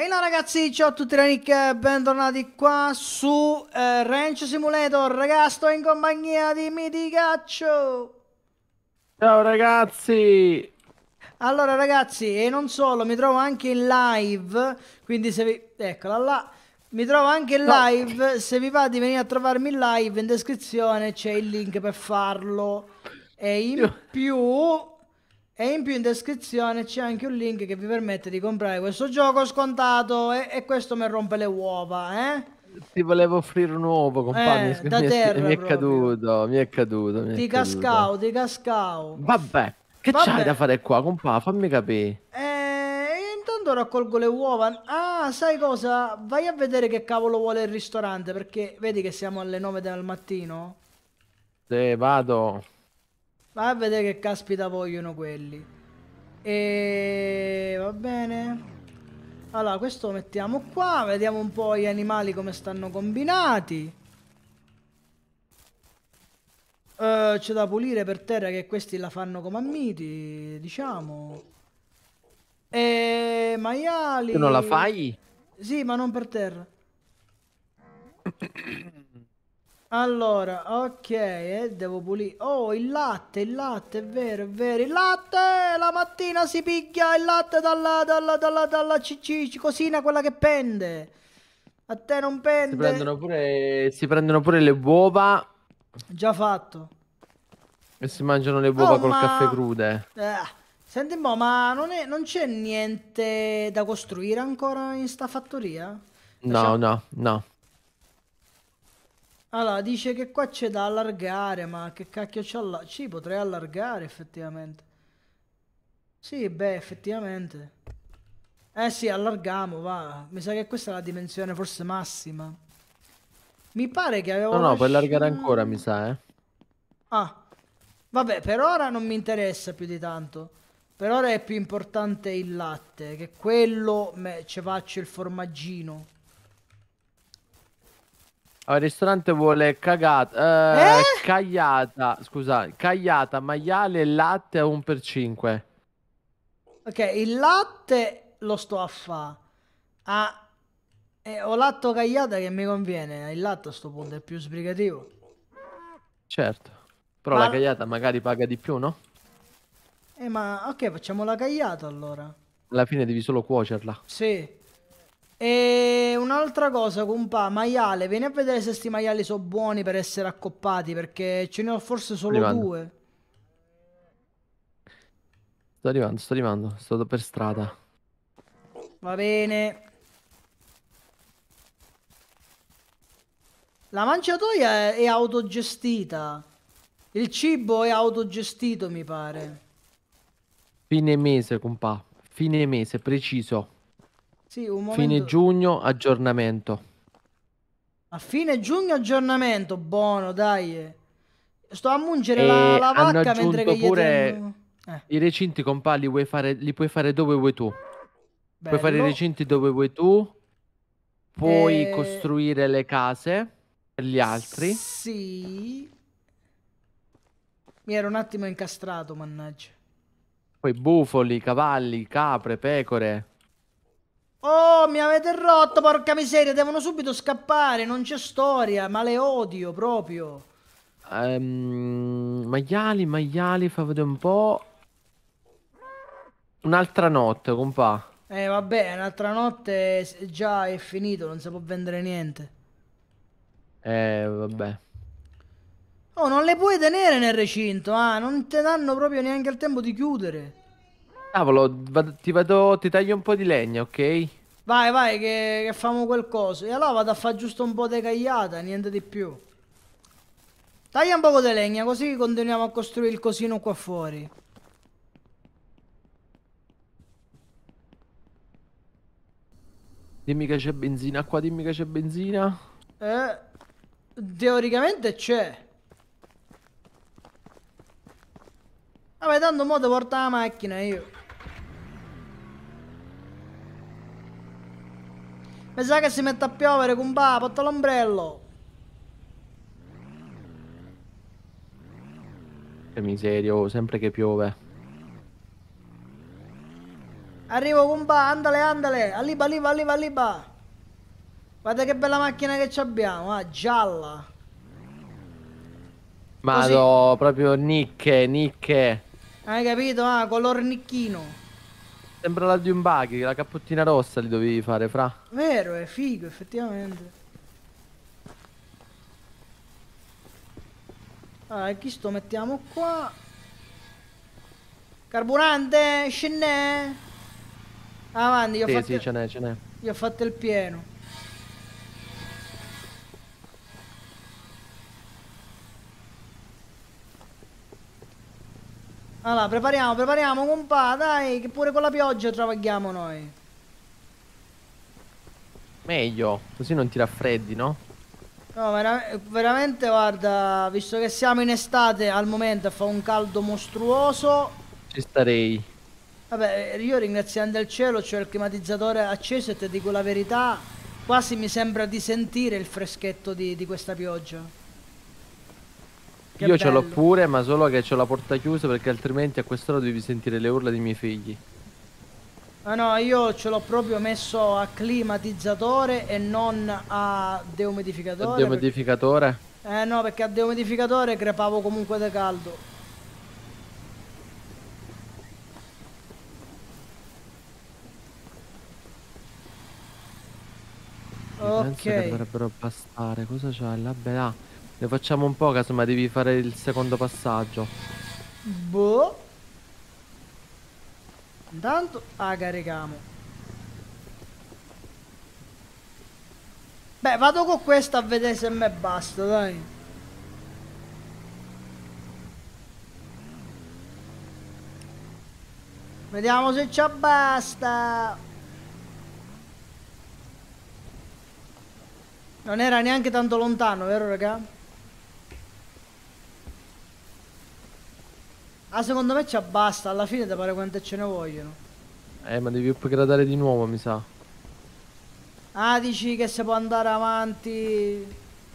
Ehi hey là ragazzi, ciao a tutti da Nick, bentornati qua su eh, Ranch Simulator, ragazzi sto in compagnia di Mitigaccio Ciao ragazzi Allora ragazzi, e non solo, mi trovo anche in live, quindi se vi... eccola là Mi trovo anche in live, no. se vi va di venire a trovarmi in live in descrizione c'è il link per farlo E in Io... più e in più in descrizione c'è anche un link che vi permette di comprare questo gioco scontato e, e questo mi rompe le uova, eh? Ti volevo offrire un uovo, compagno. Eh, da mi, terra mi è caduto, mi è caduto. Mi ti è cascao, caduto. ti cascao. Vabbè, che Vabbè. c'hai da fare qua, compà? Fammi capire. Eh, intanto raccolgo le uova. Ah, sai cosa? Vai a vedere che cavolo vuole il ristorante, perché vedi che siamo alle 9 del mattino? Sì, vado. Va a vedere che caspita vogliono quelli. E va bene. Allora, questo lo mettiamo qua. Vediamo un po' gli animali come stanno combinati. Uh, c'è da pulire per terra che questi la fanno come ammiti, diciamo. E maiali. Tu non la fai? Sì, ma non per terra. Allora, ok, eh, devo pulire. Oh, il latte, il latte, è vero, è vero. Il latte, la mattina si picchia il latte dalla, dalla, dalla, dalla cicc, cosina quella che pende. A te non pende. Si prendono pure, si prendono pure le uova. Già fatto. E si mangiano le uova oh, col ma... caffè crude. Eh, senti un po', ma non, c'è niente da costruire ancora in sta fattoria? No, cioè no, no. Allora, dice che qua c'è da allargare, ma che cacchio c'è là? Sì, potrei allargare effettivamente. Sì, beh, effettivamente. Eh sì, allargamo, va. Mi sa che questa è la dimensione forse massima. Mi pare che avevo... No, no, puoi allargare ancora, mi sa, eh. Ah. Vabbè, per ora non mi interessa più di tanto. Per ora è più importante il latte, che quello me, ci faccio il formaggino. Allora, il ristorante vuole cagata, eh, eh? cagliata, scusa, cagliata, maiale e latte a 1 per 5. Ok, il latte lo sto a fare. Ah, eh, ho latte cagliata che mi conviene, il latte a sto punto è più sbrigativo. Certo, però ma... la cagliata magari paga di più, no? Eh, ma ok, facciamo la cagliata allora. Alla fine devi solo cuocerla. Sì. E un'altra cosa, compà, maiale, vieni a vedere se sti maiali sono buoni per essere accoppati, perché ce ne ho forse solo due. Sto arrivando, sto arrivando, sto per strada. Va bene. La mangiatoia è, autogestita. Il cibo è autogestito, mi pare. Fine mese, compà. Fine mese, preciso. Sì, un momento... Fine giugno aggiornamento. A fine giugno aggiornamento, buono, dai. Sto a mungere la, la vacca mentre che pure eh. i recinti con pali li, li puoi fare dove vuoi tu. Bello. Puoi fare i recinti dove vuoi tu. Puoi e... Eh, costruire le case per gli altri. Sì. Mi ero un attimo incastrato, mannaggia. Poi bufoli, cavalli, capre, pecore. Oh, mi avete rotto, porca miseria, devono subito scappare, non c'è storia, ma le odio proprio. Um, maiali, maiali, fa vedere un po'. Un'altra notte, compà. Eh, vabbè, un'altra notte già è finito, non si può vendere niente. Eh, vabbè. Oh, non le puoi tenere nel recinto, ah, non te danno proprio neanche il tempo di chiudere. Cavolo, vado, ti, vado, ti taglio un po' di legna, ok? Vai, vai, che, che famo qualcosa. E allora vado a fare giusto un po' di cagliata, niente di più. Taglia un po' di legna, così continuiamo a costruire il cosino qua fuori. Dimmi che c'è benzina qua, dimmi che c'è benzina. Eh, teoricamente c'è. Vabbè, tanto mo' devo portare la macchina io. Mi sa che si mette a piovere, compà, porta l'ombrello. Che miseria, oh, sempre che piove. Arrivo, compà, andale, andale. Alliba, alliba, alliba, alliba. Guarda che bella macchina che abbiamo, ah, gialla. Ma proprio nicche, nicche. Hai capito? Ah, color nicchino. Sembra la di un bug, la cappottina rossa li dovevi fare, fra. Vero, è figo, effettivamente. Allora, chi sto mettiamo qua? Carburante, ce n'è? Avanti, io sì, ho fatto... Sì, ce n'è, ce n'è. Io ho fatto il pieno. Allora, prepariamo, prepariamo, compà, dai, che pure con la pioggia travaghiamo noi. Meglio, così non ti raffreddi, no? No, vera veramente, guarda, visto che siamo in estate, al momento fa un caldo mostruoso. Ci starei. Vabbè, io ringraziando il cielo, c'è il climatizzatore acceso e ti dico la verità, quasi mi sembra di sentire il freschetto di, di questa pioggia. Che Io bello. ce l'ho pure, ma solo che ho la porta chiusa perché altrimenti a quest'ora devi sentire le urla dei miei figli. Ah no, io ce l'ho proprio messo a climatizzatore e non a deumidificatore. A deumidificatore? Perché... Eh no, perché a deumidificatore crepavo comunque da caldo. Ok. Penso che dovrebbero bastare. Cosa c'è? L'abbe là. Ah, ne facciamo un po', casomai devi fare il secondo passaggio. Boh. Intanto ah, carichiamo. Beh, vado con questa a vedere se me basta, dai. Vediamo se ci basta. Non era neanche tanto lontano, vero raga? Ah, secondo me ci abbasta, alla fine da pare quante ce ne vogliono. Eh, ma devi upgradare di nuovo, mi sa. Ah, dici che si può andare avanti...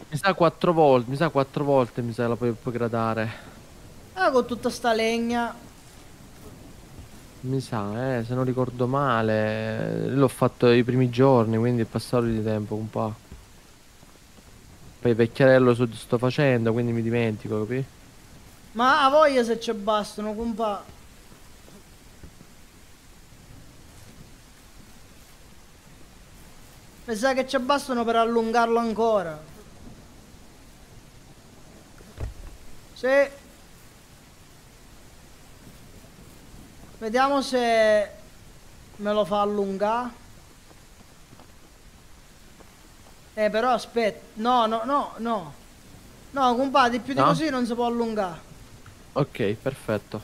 Mi sa quattro volte, mi sa quattro volte mi sa la puoi upgradare. Ah, con tutta sta legna. Mi sa, eh, se non ricordo male. L'ho fatto i primi giorni, quindi è passato di tempo un po'. Poi vecchiarello sto facendo, quindi mi dimentico, capi? Ma a voglia se ci bastano, compa. Mi sa che ci bastano per allungarlo ancora. Sì. Vediamo se me lo fa allungare. Eh però aspetta, no, no, no, no. No, compa, di più di no. così non si può allungare. Ok, perfetto.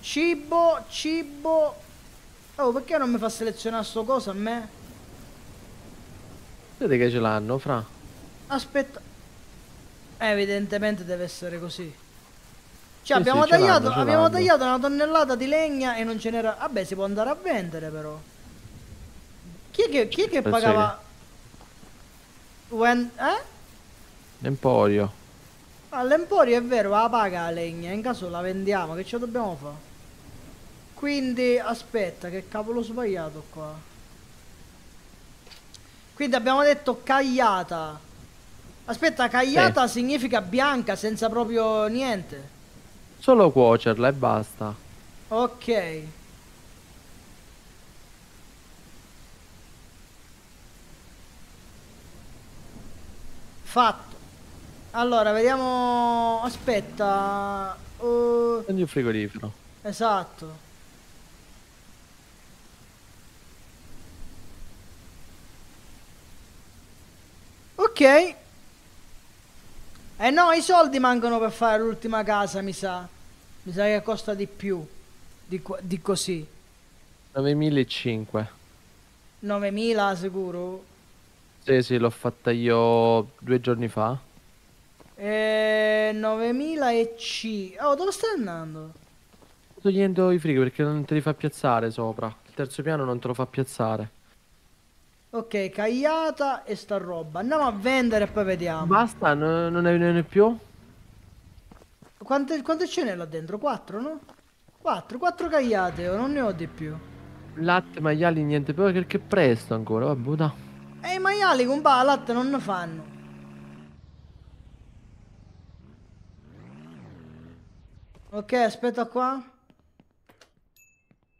Cibo, cibo. Oh, perché non mi fa selezionare sto coso a me? Vedete che ce l'hanno, fra. Aspetta. Eh, evidentemente deve essere così. Cioè, sì, abbiamo, sì, tagliato, abbiamo tagliato una tonnellata di legna e non ce n'era... Vabbè, si può andare a vendere, però. Chi è che, chi è che pagava... When... Eh? Emporio. Ma è vero, la paga la legna, in caso la vendiamo, che ce dobbiamo fare? Quindi, aspetta, che cavolo sbagliato qua. Quindi abbiamo detto cagliata. Aspetta, cagliata sì. significa bianca, senza proprio niente. Solo cuocerla e basta. Ok. Fatto. Allora, vediamo... Aspetta... Uh... Prendi un frigorifero. Esatto. Ok. Eh no, i soldi mancano per fare l'ultima casa, mi sa. Mi sa che costa di più di, di così. 9.500. 9.000 sicuro? Sì, sì, l'ho fatta io due giorni fa. Eh, 9000 e C. Oh, dove stai andando? Sto togliendo i frigo perché non te li fa piazzare sopra. Il terzo piano non te lo fa piazzare. Ok, cagliata e sta roba. Andiamo a vendere e poi vediamo. Basta, no, non ne più. Quante, quante ce n'è là dentro? 4, no? 4, 4 cagliate, non ne ho di più. Latte, maiali, niente, però perché presto ancora, vabbè, da. E eh, i maiali, compà, latte non ne fanno. Ok, aspetta qua.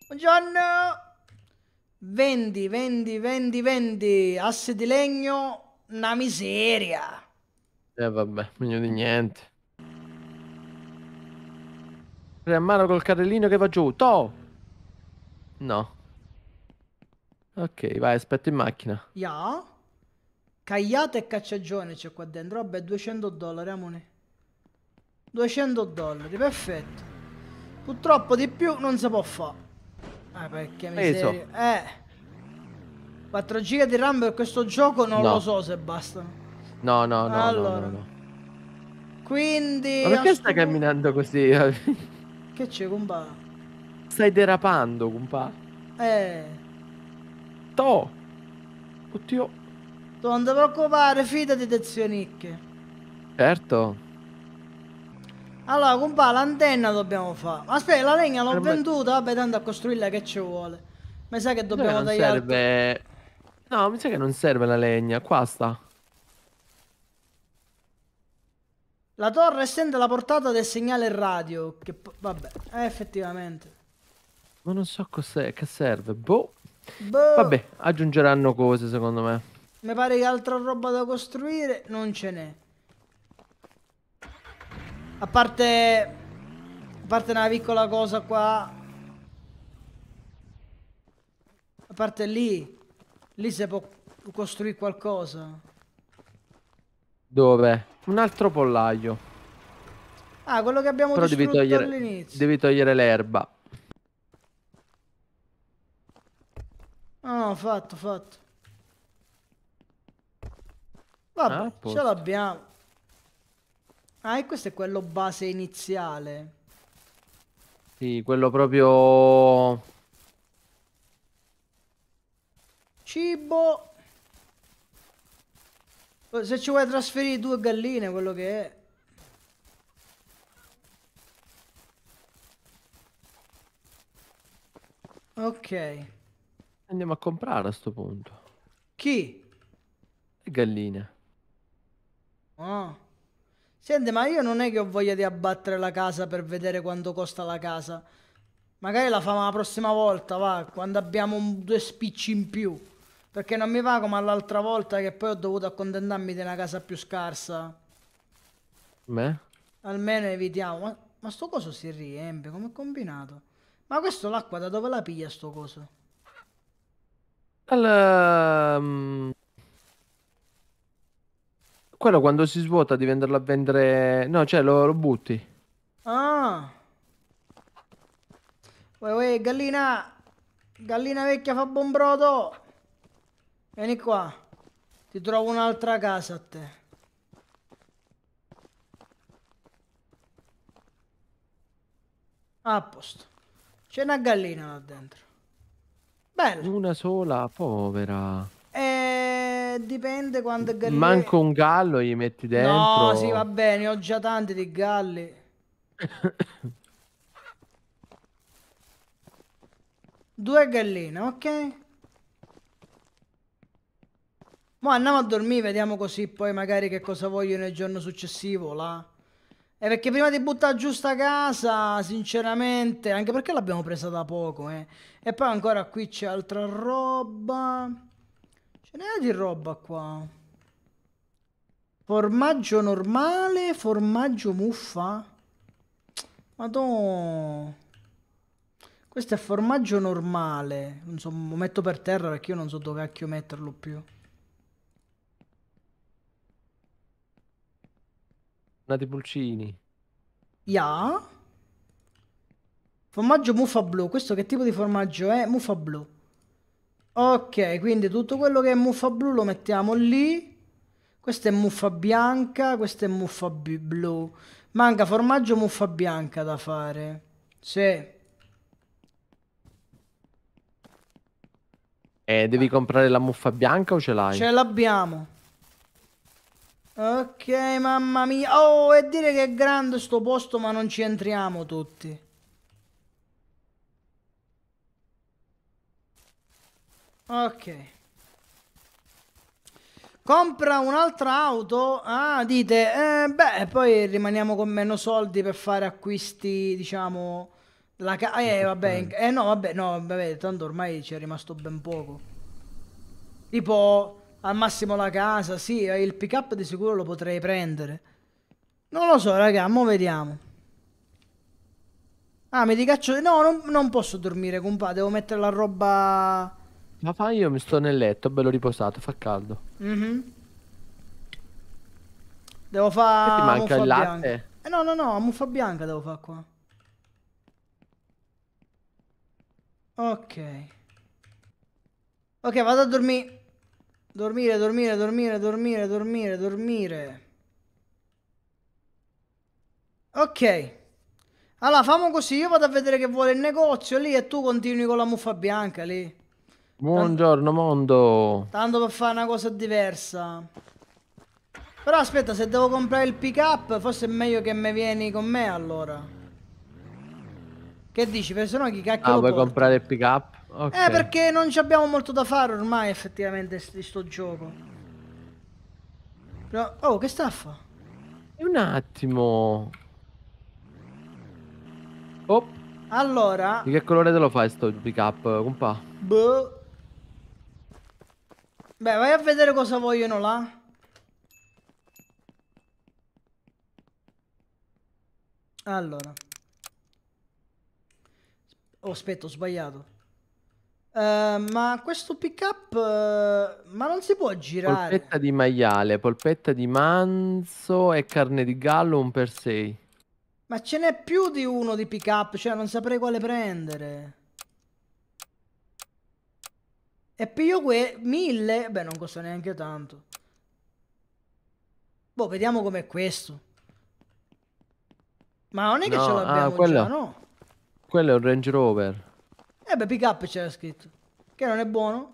Buongiorno! Vendi, vendi, vendi, vendi. Asse di legno, una miseria. Eh vabbè, meglio di niente. A mano col carrellino che va giù. To! No. Ok, vai, aspetto in macchina. Ya. Yeah. Cagliata e cacciagione c'è qua dentro. Vabbè, 200 dollari, amone. 200 dollari, perfetto. Purtroppo di più non si può fare. Ah, perché mi Peso. Eh. 4 giga di RAM per questo gioco non no. lo so se bastano. No, no, no, allora. no, no, no. Quindi... Ma perché stai camminando così? che c'è, compa? Stai derapando, compa. Eh. To. Oddio. Non ti preoccupare, fidati, tezio Nick. Certo. Allora, compà, l'antenna dobbiamo fare. Aspetta, la legna l'ho Sarebbe... venduta, vabbè, tanto a costruirla che ci vuole. Mi sa che dobbiamo no, tagliare. Serve... No, mi sa che non serve la legna, qua sta. La torre estende la portata del segnale radio, che vabbè, eh, effettivamente. Ma non so cos'è, che serve, boh. boh. Vabbè, aggiungeranno cose secondo me. Mi pare che altra roba da costruire non ce n'è. A parte... A parte una piccola cosa qua. A parte lì. Lì si può costruire qualcosa. Dove? Un altro pollaio. Ah, quello che abbiamo Però distrutto all'inizio. Devi togliere l'erba. No, no, fatto, fatto. Vabbè, ah, ce l'abbiamo. Ah, e questo è quello base iniziale. Sì, quello proprio... Cibo. Oh, se ci vuoi trasferire due galline, quello che è. Ok. Andiamo a comprare a sto punto. Chi? Le galline. Oh. Senti, ma io non è che ho voglia di abbattere la casa per vedere quanto costa la casa. Magari la famo la prossima volta, va, quando abbiamo un, due spicci in più. Perché non mi va come l'altra volta che poi ho dovuto accontentarmi di una casa più scarsa. Beh? Almeno evitiamo. Ma, ma sto coso si riempie, come è combinato? Ma questo l'acqua da dove la piglia sto coso? Al... Um, ehm, quello quando si svuota devi andarlo a vendere... No, cioè lo, lo butti. Ah. Uè, uè, gallina. Gallina vecchia fa buon brodo. Vieni qua. Ti trovo un'altra casa a te. Ah, a posto. C'è una gallina là dentro. Bella. Una sola, povera. E... Eh, dipende quando Galileo... Manco un gallo gli metti dentro. No, sì, va bene, ho già tanti di galli. Due galline, ok? Ma andiamo a dormire, vediamo così poi magari che cosa voglio nel giorno successivo là. Eh, perché prima di buttare giù sta casa, sinceramente, anche perché l'abbiamo presa da poco, eh. E poi ancora qui c'è altra roba. Ce n'è di roba qua. Formaggio normale, formaggio muffa. Madonna. Questo è formaggio normale. Non so, lo metto per terra perché io non so dove cacchio metterlo più. Nati pulcini. Ya. Yeah. Formaggio muffa blu. Questo che tipo di formaggio è? Muffa blu. Ok, quindi tutto quello che è muffa blu lo mettiamo lì. Questa è muffa bianca, questa è muffa blu. Manca formaggio muffa bianca da fare. Sì. Eh, devi ah. comprare la muffa bianca o ce l'hai? Ce l'abbiamo. Ok, mamma mia. Oh, e dire che è grande sto posto, ma non ci entriamo tutti. Ok. Compra un'altra auto? Ah, dite, eh, beh, poi rimaniamo con meno soldi per fare acquisti, diciamo, la ca- eh, vabbè, eh, no, vabbè, no, vabbè, tanto ormai ci è rimasto ben poco. Tipo, al massimo la casa, sì, eh, il pick up di sicuro lo potrei prendere. Non lo so, raga, mo vediamo. Ah, mi ricaccio... No, non, non posso dormire, compa, devo mettere la roba fa io mi sto nel letto, bello riposato, fa caldo. Mm-hmm. Devo fare... ti manca il latte? Eh no, no, no, muffa bianca devo fare qua. Ok. Ok, vado a dormire. Dormire, dormire, dormire, dormire, dormire, dormire. Ok. Allora, famo così, io vado a vedere che vuole il negozio lì e tu continui con la muffa bianca lì. Buongiorno mondo. Tanto per fare una cosa diversa. Però aspetta, se devo comprare il pick up, forse è meglio che mi vieni con me allora. Che dici? Perché sennò chi cacchio. Ah, vuoi porto? comprare il pick up? Okay. Eh, perché non ci abbiamo molto da fare ormai effettivamente di sto gioco. Però... Oh, che staffa? Un attimo. Oh. Allora. Di che colore te lo fai sto pick up, compa? Boh. Beh, vai a vedere cosa vogliono là. Allora. Oh, aspetta, ho sbagliato. Uh, ma questo pick up uh, eh, ma non si può girare polpetta di maiale polpetta di manzo e carne di gallo un per sei ma ce n'è più di uno di pick up cioè non saprei quale prendere e piglio qui 1000. Beh, non costa neanche tanto. Boh, vediamo com'è questo. Ma non è che no, ce ah, l'abbiamo ah, quello, già, no? Quello è un Range Rover. Eh beh, pick up c'era scritto. Che non è buono.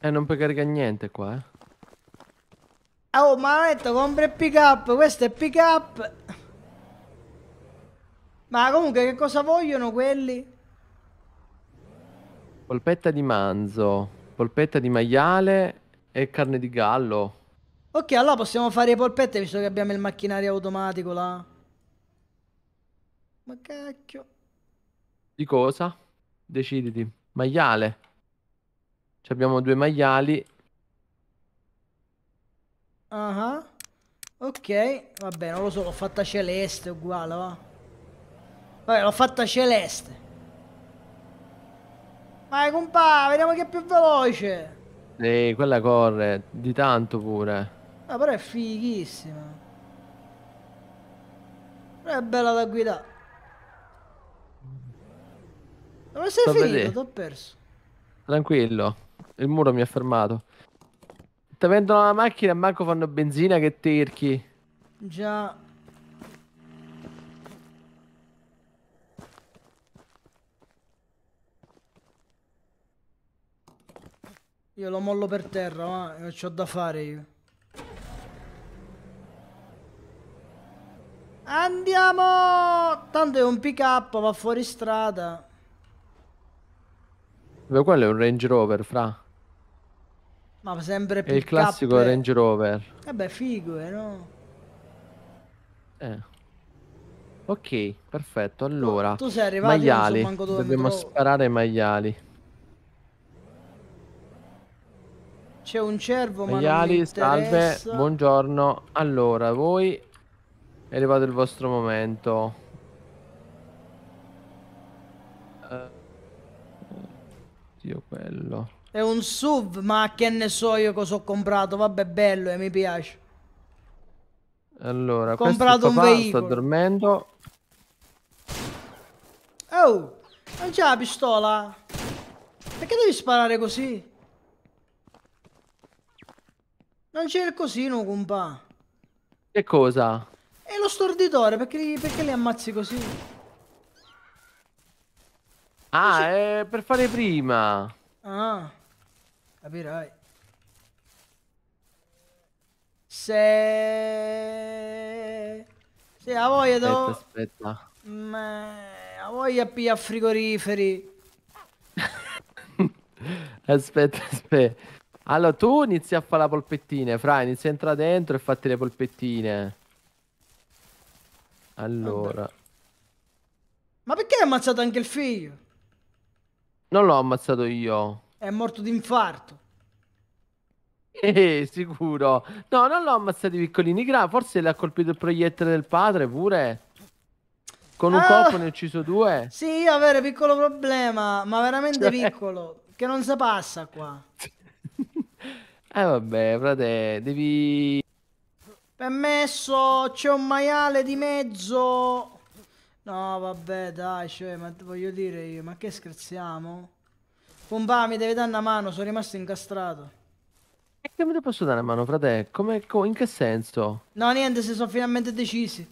eh, non puoi caricare niente qua, eh. Oh, ma ho detto, compra il pick up. Questo è pick up. Ma comunque, che cosa vogliono quelli? Polpetta di manzo, polpetta di maiale e carne di gallo. Ok, allora possiamo fare le polpette visto che abbiamo il macchinario automatico là. Ma cacchio. Di cosa? Deciditi. Maiale. Ci abbiamo due maiali. Ah. Uh -huh. Ok, vabbè, non lo so, l'ho fatta celeste uguale, va. Vabbè, l'ho fatta celeste. Ma compà, vediamo chi è più veloce. Sì, quella corre, di tanto pure. Ah, però è fighissima. Però è bella da guidare. Dove sei Sto finito? T'ho perso. Tranquillo, il muro mi ha fermato. Ti vendono la macchina e manco fanno benzina che tirchi. Già. Io lo mollo per terra, ma non c'ho da fare io. Andiamo! Tanto è un pick up, va fuori strada. Beh, quello è un Range Rover, fra. Ma sempre più. È il classico up, Range Rover. Vabbè, eh figo, eh, no? Eh. Ok, perfetto. Allora, tu sei arrivato, maiali. So Dobbiamo sparare ai maiali. C'è un cervo, ma Maiali, salve, buongiorno. Allora, voi è arrivato il vostro momento. Eh, Dio quello. È un SUV, ma che ne so io cosa ho comprato. Vabbè, bello e eh, mi piace. Allora, ho comprato un veicolo. sta dormendo. Oh, non c'è la pistola? Perché devi sparare così? Non c'è il cosino, compa. Che cosa? È lo storditore, perché li, perché li ammazzi così? Ah, è per fare prima. Ah, capirai. Se... Se la voglia do... Aspetta, aspetta. Ma... Mm, eh, ha voglia pia frigoriferi. aspetta, aspetta. Allora, tu inizi a fare la polpettine, fra, inizia a entrare dentro e fatti le polpettine. Allora. Vabbè. Ma perché hai ammazzato anche il figlio? Non l'ho ammazzato io. È morto di infarto. Eh, sicuro. No, non l'ho ammazzato i piccolini. Gra, forse le ha colpito il proiettile del padre pure. Con un ah, colpo ne ho ucciso due. Sì, io avrei piccolo problema, ma veramente cioè. piccolo. che non si passa qua. Eh vabbè, frate, devi... Permesso, c'è un maiale di mezzo! No, vabbè, dai, cioè, ma voglio dire io, ma che scherziamo? Pompa, mi devi dare una mano, sono rimasto incastrato. E che me ne posso dare una mano, frate? Come, co in che senso? No, niente, se sono finalmente decisi.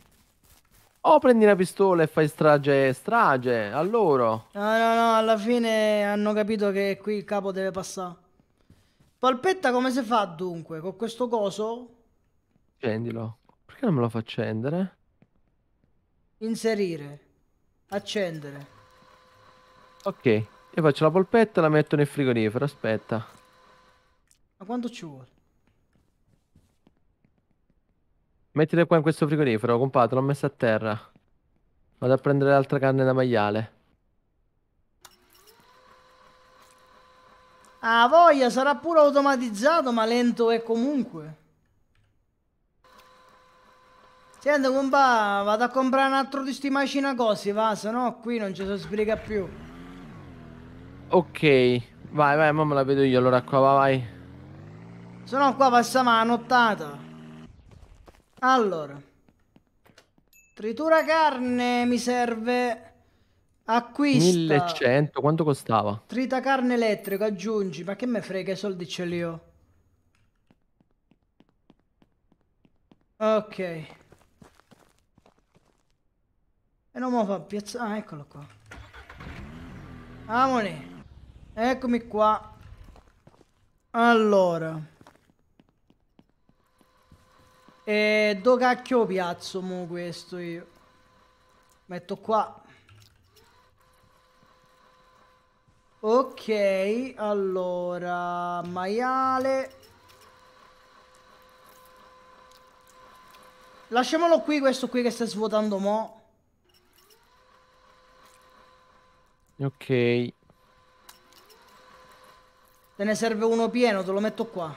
O oh, prendi una pistola e fai strage, strage, a loro. No, no, no, alla fine hanno capito che qui il capo deve passare. Polpetta come si fa dunque? Con questo coso? Accendilo. Perché non me lo fa accendere? Inserire. Accendere. Ok, io faccio la polpetta e la metto nel frigorifero, aspetta. Ma quanto ci vuole? Mettile qua in questo frigorifero, compadre, l'ho messa a terra. Vado a prendere l'altra carne da maiale. Ah, voglia, sarà pure automatizzato, ma lento è comunque. Senti, compà, vado a comprare un altro di sti macina così, va, se no qui non ci si sbriga più. Ok, vai, vai, ma me la vedo io allora qua, vai, vai. Se no qua passiamo la nottata. Allora. Tritura carne mi serve... Acquista 1100, quanto costava? Trita carne elettrica, aggiungi, ma che me frega, i soldi ce li ho. Ok. E non mi fa piazzare, ah, eccolo qua. Amoni, eccomi qua. Allora. E eh, do cacchio piazzo mo questo io? Metto qua. Ok, allora, maiale. Lasciamolo qui questo qui che sta svuotando mo. Ok. Te ne serve uno pieno, te lo metto qua.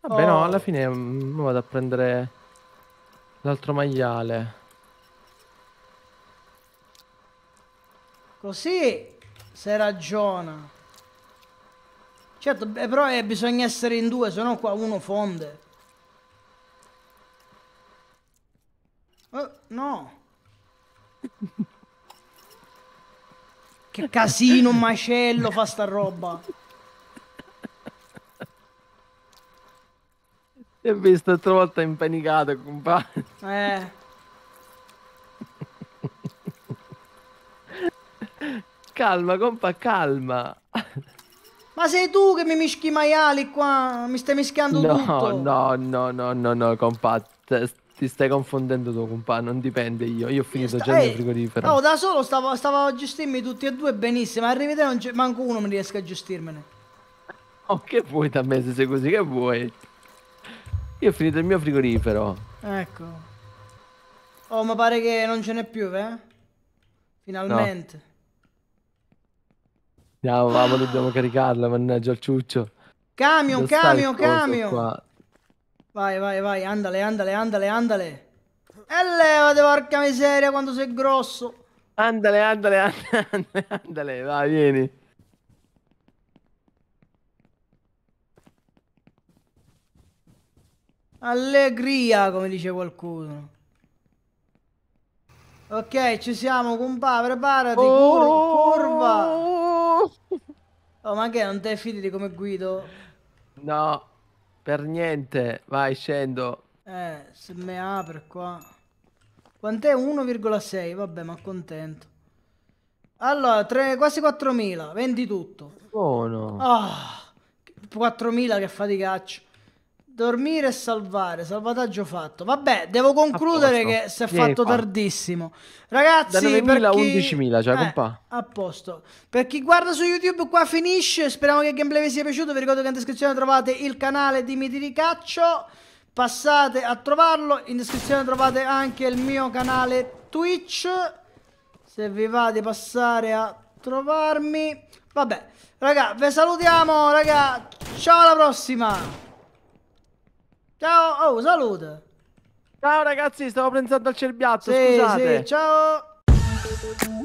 Vabbè oh. no, alla fine mm, vado a prendere l'altro maiale. Così se ragiona. Certo, eh, però eh, bisogna essere in due, se no qua uno fonde. Oh, no. che casino, macello fa sta roba. Ti ho visto troppo impanicato, compagno. Eh. calma, compa, calma. Ma sei tu che mi mischi i maiali qua, mi stai mischiando no, tutto. No, no, no, no, no, compa, ti stai confondendo tu, compa, non dipende io, io ho finito sta... già il eh, frigorifero. No, oh, da solo stavo, stavo, a gestirmi tutti e due benissimo, Arrivederci, te non manco uno mi riesco a gestirmene. Oh, che vuoi da me se sei così, che vuoi? Io ho finito il mio frigorifero. Ecco. Oh, ma pare che non ce n'è più, eh? Finalmente. No. Andiamo, mamma, dobbiamo caricarla, mannaggia il ciuccio. Camion, Dove camion, camion. Qua? Vai, vai, vai, andale, andale, andale, andale. E levate, porca miseria, quando sei grosso. Andale, andale, andale, andale, vai, vieni. Allegria, come dice qualcuno. Ok, ci siamo, compa, preparati, oh! curva. Oh, ma che non te fidi di come guido? No, per niente. Vai, scendo. Eh, se me apre qua. Quant'è? 1,6. Vabbè, ma contento. Allora, tre, quasi 4.000. Vendi tutto. Buono. Oh, ah, 4.000 che faticaccio. Dormire e salvare, salvataggio fatto. Vabbè, devo concludere che si è fatto Vieni, tardissimo. Ragazzi, da 9.000 a 11.000, cioè, eh, compà. A posto. Per chi guarda su YouTube qua finisce, speriamo che il gameplay vi sia piaciuto. Vi ricordo che in descrizione trovate il canale di Mitiricaccio. Passate a trovarlo, in descrizione trovate anche il mio canale Twitch. Se vi va di passare a trovarmi. Vabbè, raga, vi salutiamo, raga. Ciao alla prossima. Ciao, oh, saluto. Ciao ragazzi, stavo pensando al cerbiatto, sì, scusate. Sì, ciao.